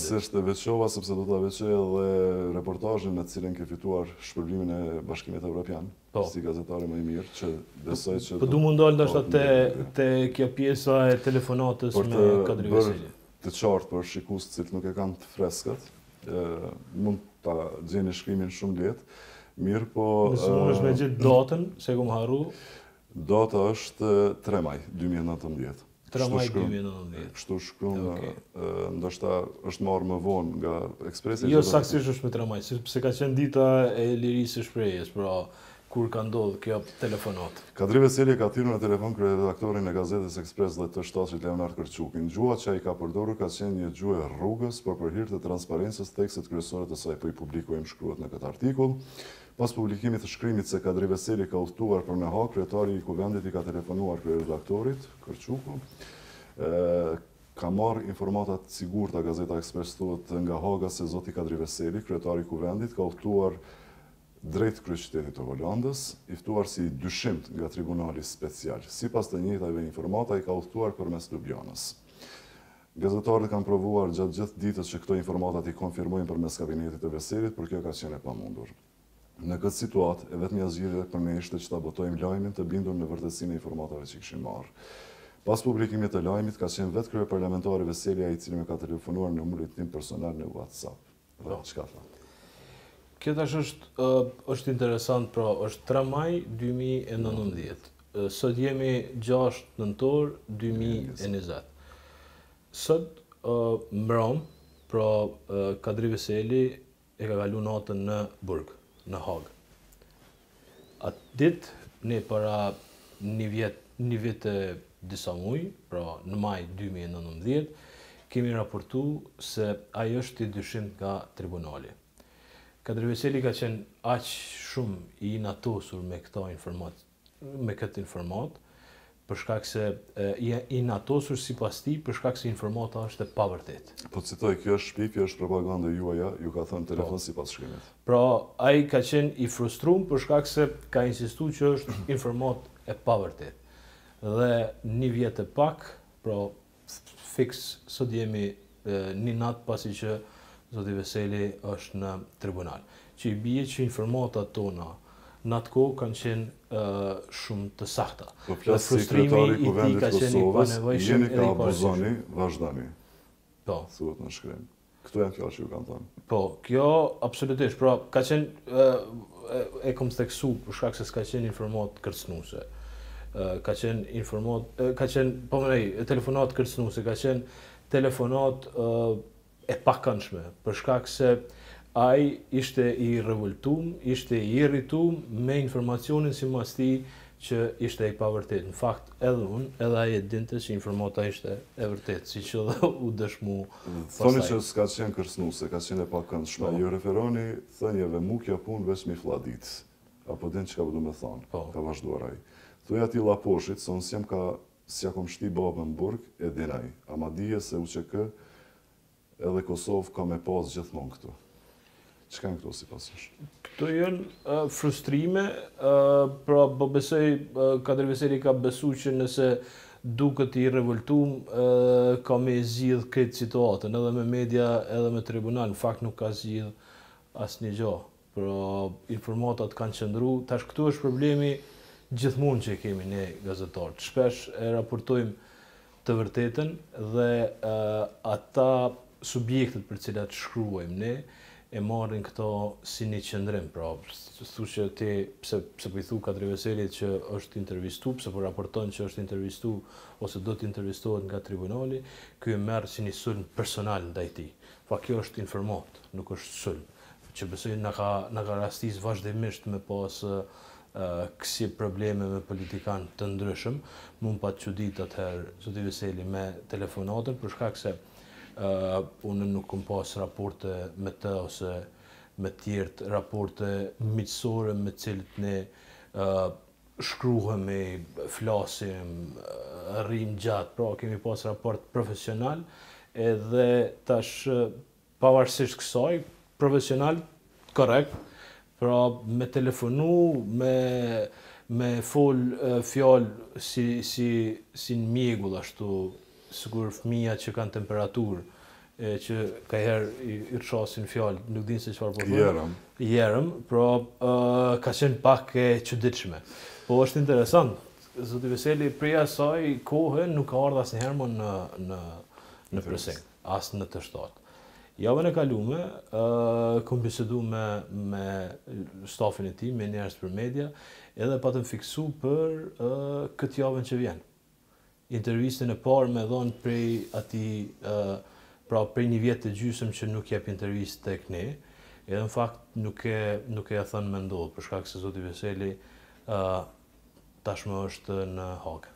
Se është të veqova, sepse do të veqoj edhe reportajin në cilën ke fituar shpërblimin e bashkimit e Europian, po. si gazetare më i mirë, që desoj që... Po, po du mund dollë në ashtë të të kjo pjesa e telefonatës me Kadri Veseli. të qartë për shikus të cilët nuk e kanë të freskët, mund të gjeni shkrimin shumë djetë, mirë po... Nësë mund është me gjithë datën, se ku më harru? Data është 3 maj, 2019. Tramaj 2019. Kështu shkruan, okay. ndoshta është marrë më vonë nga ekspresi. Jo, saksisht është me tramaj, sepse ka qenë dita e lirisë së shprehjes, pra kur ka ndodhë kjo telefonat. Kadri Veseli ka thyrë në telefon kërë redaktorin e Gazetës Express dhe të shtasit Leonard Kërçukin. Gjua që a i ka përdoru ka qenë një gjuë rrugës për përhirtë të transparentës tekstet kërësore të saj për po i publikojmë shkruat në këtë artikull. Pas publikimit të shkrimit se Kadri Veseli ka uhtuar për në ha, kretari i kuvendit i ka telefonuar kërë redaktorit, Kërçukun, ka marrë informatat sigur të Gazeta Express thuet nga Haga se Zoti Kadri Veseli, kretari i kuvendit, ka uhtuar drejt kryçitetit të Hollandës, iftuar si dyshimt nga tribunali special, si pas të njëtajve informata i ka uthtuar për mes Ljubljanës. Gazetarët kanë provuar gjatë gjithë ditës që këto informatat i konfirmojnë për mes kabinetit të veselit, për kjo ka qene pa mundur. Në këtë situatë, e vetë një zgjidhe për ne ishte që ta botojmë lajmin të bindur në vërtësin e informatave që këshim marë. Pas publikimit të lajmit, ka qenë vetë kërë parlamentari i cilë me ka telefonuar në mullit tim personal në WhatsApp. Dhe, që po. ka thatë? Këta është është është interesant, pra është 3 maj 2019. Sot jemi 6 nëntor 2020. Sot mbrëm, pra Kadri Veseli e ka kaluar natën në Burg, në Hag. At ditë ne para një vit, një vit disa muaj, pra në maj 2019, kemi raportuar se ajo është i dyshimt nga tribunali. Kadri Veseli ka qenë aqë shumë i inatosur me këta informat, me këtë informat, shkak se i inatosur si pas ti, shkak se informata është e pavërtet. Po të citoj, kjo është shpi, kjo është propaganda ju ju ka thënë telefon po. si pas shkrimit. Pra, a i ka qenë i frustrum, shkak se ka insistu që është informat e pavërtet. Dhe një vjetë e pak, pra, fix, sot jemi një natë pasi që Zoti Veseli është në tribunal. Që i bje që informatat tona në atë kohë kanë qenë uh, shumë të sakta. Po flasë sekretari i kuvendit Kosovës, jeni ka abuzoni vazhdani. Po. Thuat në shkrim. Këtu e në kjo që ju kanë tonë. Po, kjo, absolutisht. Pra, ka qenë, uh, e, e kom të teksu, për shkak se s'ka qenë informat kërcnuse. Uh, ka qenë informat, uh, ka qenë, po mërej, telefonat kërcnuse, ka qenë telefonat uh, e pakënshme, përshkak se aj ishte i revoltum, ishte i irritum me informacionin si mas ti që ishte i pavërtet. Në fakt, edhe unë, edhe aj e dinte që informata ishte e vërtet, si që dhe u dëshmu mm, pasaj. Thoni që s'ka qenë kërsnu, se ka qenë e pakëndshme, Jo referoni, thënjeve, mu kja punë vesh mi fladit, apo din që ka përdu me thonë. Po. ka vazhduar aj. Thuja ti laposhit, sonës jem ka, si akum shti babën burg, e dinaj. A ma dije se u që kë, edhe Kosovë ka me pas gjithmonë këtu. Që kanë këtu si pasësh? Këtu jënë frustrime, pra po besoj, Kadrëveseri ka besu që nëse duke të i revoltum, ka me zidh këtë situatën, edhe me media, edhe me tribunal, në fakt nuk ka zidh asë një gjo, pra informatat kanë qëndru, tash këtu është problemi gjithmon që kemi ne gazetarët, shpesh e raportojmë të vërtetën dhe ata subjektet për cilat shkruajmë ne e marrin këto si një qendrim prap. Ju thua ti pse pse po i thu ka drejtuesi që është intervistuar, pse po raporton që është intervistuar ose do të intervistohet nga tribunali, ky e merr si një sulm personal ndaj ti. Po pra, kjo është informat, nuk është sulm. Që besoj na ka na ka rastis vazhdimisht me pas uh, kësi probleme me politikan të ndryshëm, mund pa ditë atëherë, zoti Veseli me telefonatën për shkak se uh, unë nuk kom pas raporte me të ose me tjert, raporte mitësore me cilët ne uh, shkruhemi, flasim, uh, rrim gjatë, pra kemi pas raport profesional, edhe tash pavarësisht kësaj, profesional, korekt, pra me telefonu, me me fol fjallë si si si në mjegull ashtu sigur fëmia që kanë temperaturë, e, që ka herë i, i rëshasin fjallë, nuk dinë se që farë përfërë. Po Jerëm. Jerëm, pra uh, ka qenë pak e qëdyqme. Po është interesant, Zotë i Veseli, prija saj kohë nuk ka ardhë asë njëherë më në, në, në presenë, asë në të shtatë. Javën e kalume, uh, këmë bisedu me, me stafin e ti, me njerës për media, edhe pa të më fiksu për uh, këtë javën që vjenë intervistën e parë me dhonë prej ati, uh, pra prej një vjetë të gjysëm që nuk jep intervistë të ne. edhe në fakt nuk e, nuk e a thënë me ndodhë, shkak se Zoti Veseli uh, tashmë është në hake.